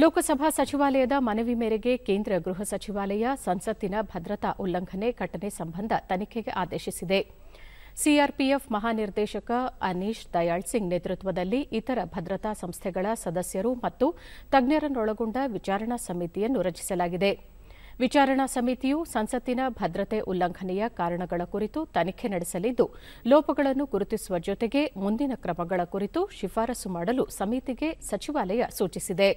ಲೋಕಸಭಾ ಸಚಿವಾಲಯದ ಮನವಿ ಮೇರೆಗೆ ಕೇಂದ್ರ ಗೃಹ ಸಚಿವಾಲಯ ಸಂಸತ್ತಿನ ಭದ್ರತಾ ಉಲ್ಲಂಘನೆ ಘಟನೆ ಸಂಬಂಧ ತನಿಖೆಗೆ ಆದೇಶಿಸಿದೆ ಸಿಆರ್ಪಿಎಫ್ ಮಹಾನಿರ್ದೇಶಕ ಅನೀಶ್ ದಯಾಳ್ ಸಿಂಗ್ ನೇತೃತ್ವದಲ್ಲಿ ಇತರ ಭದ್ರತಾ ಸಂಸ್ಥೆಗಳ ಸದಸ್ಯರು ಮತ್ತು ತಜ್ಞರನ್ನೊಳಗೊಂಡ ವಿಚಾರಣಾ ಸಮಿತಿಯನ್ನು ರಚಿಸಲಾಗಿದೆ ವಿಚಾರಣಾ ಸಮಿತಿಯು ಸಂಸತ್ತಿನ ಭದ್ರತೆ ಉಲ್ಲಂಘನೆಯ ಕಾರಣಗಳ ಕುರಿತು ತನಿಖೆ ನಡೆಸಲಿದ್ದು ಲೋಪಗಳನ್ನು ಗುರುತಿಸುವ ಜೊತೆಗೆ ಮುಂದಿನ ಕ್ರಮಗಳ ಕುರಿತು ಶಿಫಾರಸು ಮಾಡಲು ಸಮಿತಿಗೆ ಸಚಿವಾಲಯ ಸೂಚಿಸಿದೆ